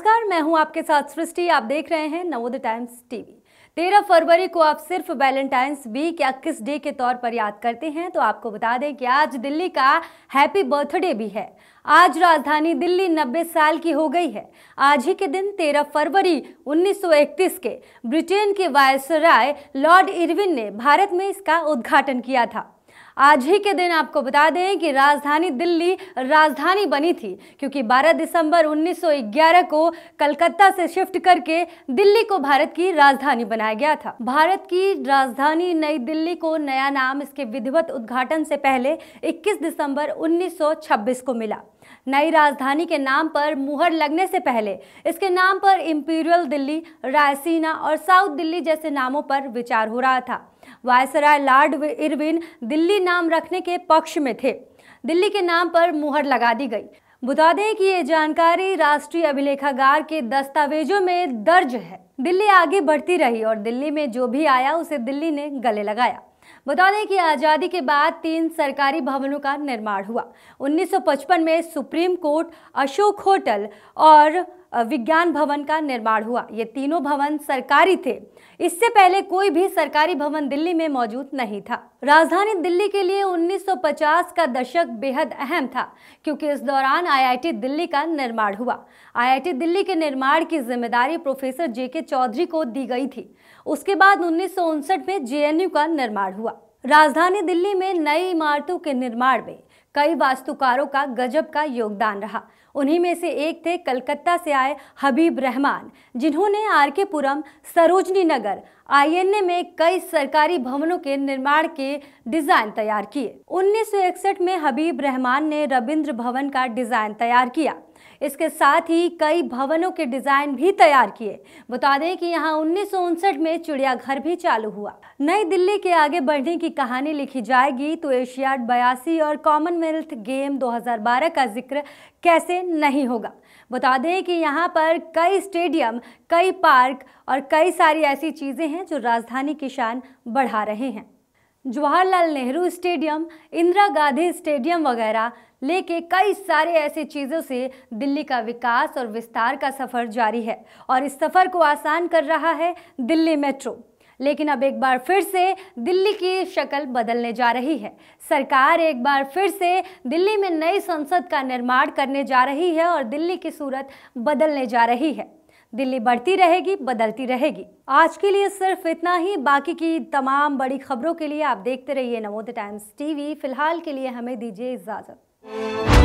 नमस्कार मैं हूं आपके साथ सृष्टि आप देख रहे हैं नवोदय टाइम्स टीवी तेरह फरवरी को आप सिर्फ वैलेंटाइंस वीक या किस डे के तौर पर याद करते हैं तो आपको बता दें कि आज दिल्ली का हैप्पी बर्थडे भी है आज राजधानी दिल्ली 90 साल की हो गई है आज ही के दिन 13 फरवरी 1931 के ब्रिटेन के वायसराय लॉर्ड इरविन ने भारत में इसका उद्घाटन किया था आज ही के दिन आपको बता दें कि राजधानी दिल्ली राजधानी बनी थी क्योंकि 12 दिसंबर 1911 को कलकत्ता से शिफ्ट करके दिल्ली को भारत की राजधानी बनाया गया था भारत की राजधानी नई दिल्ली को नया नाम इसके विधिवत उद्घाटन से पहले 21 दिसंबर 1926 को मिला नई राजधानी के नाम पर मुहर लगने से पहले इसके नाम पर इम्पीरियल दिल्ली रायसीना और साउथ दिल्ली जैसे नामों पर विचार हो रहा था वायसराय लॉर्ड इरविन दिल्ली नाम रखने के पक्ष में थे दिल्ली के नाम पर मुहर लगा दी गई बता दें कि ये जानकारी राष्ट्रीय अभिलेखागार के दस्तावेजों में दर्ज है दिल्ली आगे बढ़ती रही और दिल्ली में जो भी आया उसे दिल्ली ने गले लगाया बता दें कि आज़ादी के बाद तीन सरकारी भवनों का निर्माण हुआ 1955 में सुप्रीम कोर्ट अशोक होटल और विज्ञान भवन का निर्माण हुआ ये तीनों भवन सरकारी थे इससे पहले कोई भी सरकारी भवन दिल्ली में मौजूद नहीं था राजधानी दिल्ली के लिए 1950 का दशक बेहद अहम था क्योंकि इस दौरान आईआईटी दिल्ली का निर्माण हुआ आईआईटी दिल्ली के निर्माण की जिम्मेदारी प्रोफेसर जे के चौधरी को दी गई थी उसके बाद उन्नीस में जे का निर्माण हुआ राजधानी दिल्ली में नई इमारतों के निर्माण में कई वास्तुकारों का गजब का योगदान रहा उन्हीं में से एक थे कलकत्ता से आए हबीब रहमान जिन्होंने आर के पुरम सरोजनी नगर आईएनए में कई सरकारी भवनों के निर्माण के डिजाइन तैयार किए 1961 में हबीब रहमान ने रविंद्र भवन का डिजाइन तैयार किया इसके साथ ही कई भवनों के डिज़ाइन भी तैयार किए बता दें कि यहाँ उन्नीस में चिड़ियाघर भी चालू हुआ नई दिल्ली के आगे बढ़ने की कहानी लिखी जाएगी तो एशियाड बयासी और कॉमनवेल्थ गेम 2012 का जिक्र कैसे नहीं होगा बता दें कि यहाँ पर कई स्टेडियम कई पार्क और कई सारी ऐसी चीज़ें हैं जो राजधानी की शान बढ़ा रहे हैं जवाहरलाल नेहरू स्टेडियम इंदिरा गांधी स्टेडियम वगैरह लेके कई सारे ऐसे चीज़ों से दिल्ली का विकास और विस्तार का सफ़र जारी है और इस सफ़र को आसान कर रहा है दिल्ली मेट्रो लेकिन अब एक बार फिर से दिल्ली की शक्ल बदलने जा रही है सरकार एक बार फिर से दिल्ली में नई संसद का निर्माण करने जा रही है और दिल्ली की सूरत बदलने जा रही है दिल्ली बढ़ती रहेगी बदलती रहेगी आज के लिए सिर्फ इतना ही बाकी की तमाम बड़ी खबरों के लिए आप देखते रहिए नवोदय टाइम्स टीवी फिलहाल के लिए हमें दीजिए इजाजत